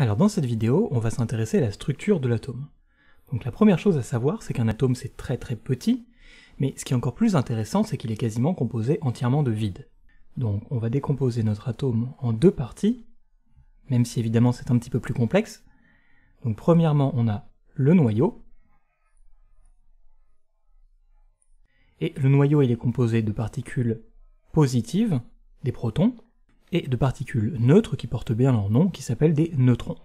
Alors dans cette vidéo, on va s'intéresser à la structure de l'atome. Donc la première chose à savoir, c'est qu'un atome c'est très très petit, mais ce qui est encore plus intéressant, c'est qu'il est quasiment composé entièrement de vide. Donc on va décomposer notre atome en deux parties, même si évidemment c'est un petit peu plus complexe. Donc premièrement, on a le noyau. Et le noyau, il est composé de particules positives, des protons, et de particules neutres qui portent bien leur nom, qui s'appellent des neutrons.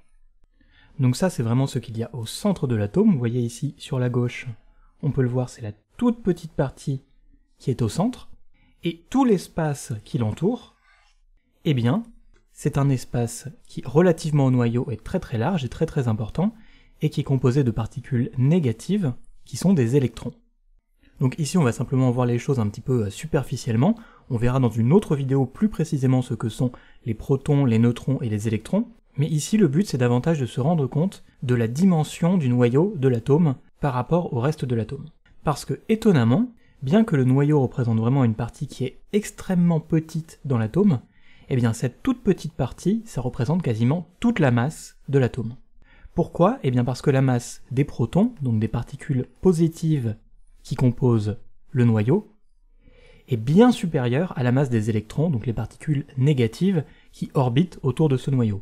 Donc ça, c'est vraiment ce qu'il y a au centre de l'atome. Vous voyez ici, sur la gauche, on peut le voir, c'est la toute petite partie qui est au centre, et tout l'espace qui l'entoure, eh bien, c'est un espace qui, relativement au noyau, est très très large et très très important, et qui est composé de particules négatives, qui sont des électrons. Donc ici, on va simplement voir les choses un petit peu euh, superficiellement. On verra dans une autre vidéo plus précisément ce que sont les protons, les neutrons et les électrons. Mais ici, le but, c'est davantage de se rendre compte de la dimension du noyau de l'atome par rapport au reste de l'atome. Parce que, étonnamment, bien que le noyau représente vraiment une partie qui est extrêmement petite dans l'atome, eh bien cette toute petite partie, ça représente quasiment toute la masse de l'atome. Pourquoi Eh bien parce que la masse des protons, donc des particules positives qui composent le noyau, est bien supérieure à la masse des électrons, donc les particules négatives, qui orbitent autour de ce noyau.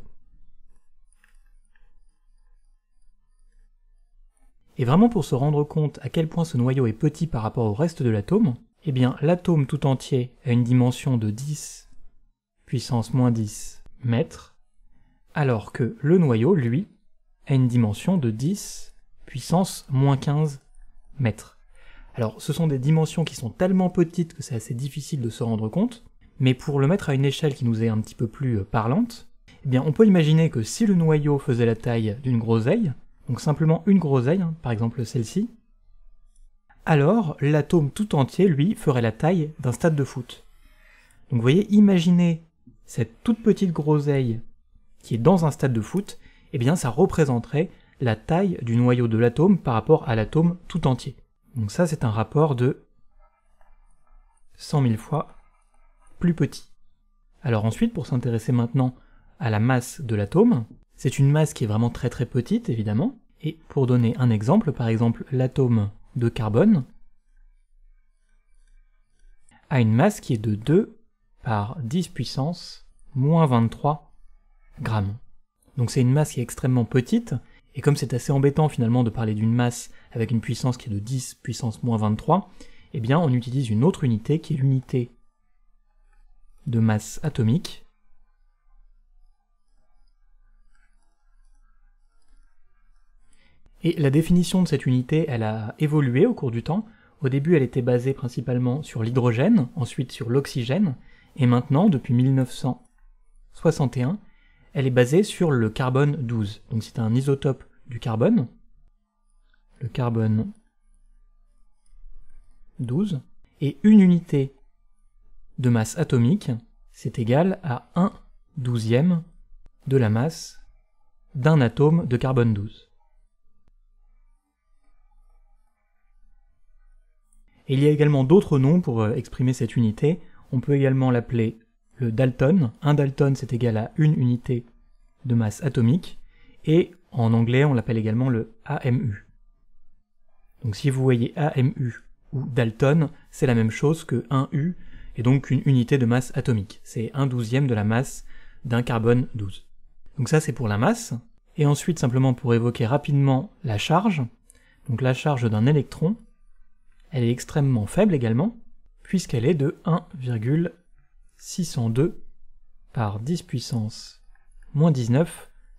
Et vraiment pour se rendre compte à quel point ce noyau est petit par rapport au reste de l'atome, eh bien l'atome tout entier a une dimension de 10 puissance moins 10 mètres, alors que le noyau, lui, a une dimension de 10 puissance moins 15 mètres. Alors ce sont des dimensions qui sont tellement petites que c'est assez difficile de se rendre compte, mais pour le mettre à une échelle qui nous est un petit peu plus euh, parlante, eh bien on peut imaginer que si le noyau faisait la taille d'une groseille, donc simplement une groseille, hein, par exemple celle-ci, alors l'atome tout entier, lui, ferait la taille d'un stade de foot. Donc vous voyez, imaginez cette toute petite groseille qui est dans un stade de foot, eh bien ça représenterait la taille du noyau de l'atome par rapport à l'atome tout entier. Donc ça, c'est un rapport de 100 000 fois plus petit. Alors ensuite, pour s'intéresser maintenant à la masse de l'atome, c'est une masse qui est vraiment très très petite, évidemment. Et pour donner un exemple, par exemple, l'atome de carbone a une masse qui est de 2 par 10 puissance moins 23 grammes. Donc c'est une masse qui est extrêmement petite, et comme c'est assez embêtant finalement de parler d'une masse avec une puissance qui est de 10 puissance moins 23, eh bien on utilise une autre unité qui est l'unité de masse atomique. Et la définition de cette unité, elle a évolué au cours du temps. Au début, elle était basée principalement sur l'hydrogène, ensuite sur l'oxygène, et maintenant, depuis 1961, elle est basée sur le carbone 12. Donc c'est un isotope du carbone. Le carbone 12. Et une unité de masse atomique, c'est égal à 1 douzième de la masse d'un atome de carbone 12. il y a également d'autres noms pour euh, exprimer cette unité. On peut également l'appeler le Dalton. Un Dalton, c'est égal à une unité de masse atomique. Et en anglais, on l'appelle également le AMU. Donc si vous voyez AMU ou Dalton, c'est la même chose que 1U, et donc une unité de masse atomique. C'est 1 douzième de la masse d'un carbone 12. Donc ça, c'est pour la masse. Et ensuite, simplement pour évoquer rapidement la charge. Donc la charge d'un électron, elle est extrêmement faible également, puisqu'elle est de 1,1 602 par 10 puissance moins 19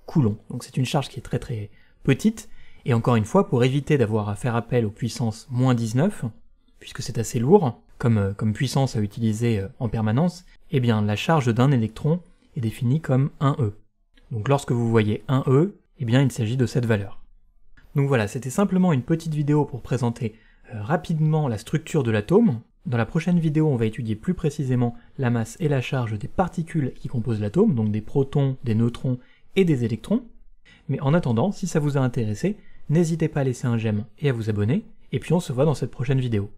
coulombs. Donc c'est une charge qui est très très petite. Et encore une fois, pour éviter d'avoir à faire appel aux puissances moins 19, puisque c'est assez lourd comme, euh, comme puissance à utiliser euh, en permanence, eh bien la charge d'un électron est définie comme 1E. Donc lorsque vous voyez 1E, eh bien il s'agit de cette valeur. Donc voilà, c'était simplement une petite vidéo pour présenter euh, rapidement la structure de l'atome, dans la prochaine vidéo, on va étudier plus précisément la masse et la charge des particules qui composent l'atome, donc des protons, des neutrons et des électrons. Mais en attendant, si ça vous a intéressé, n'hésitez pas à laisser un j'aime et à vous abonner, et puis on se voit dans cette prochaine vidéo.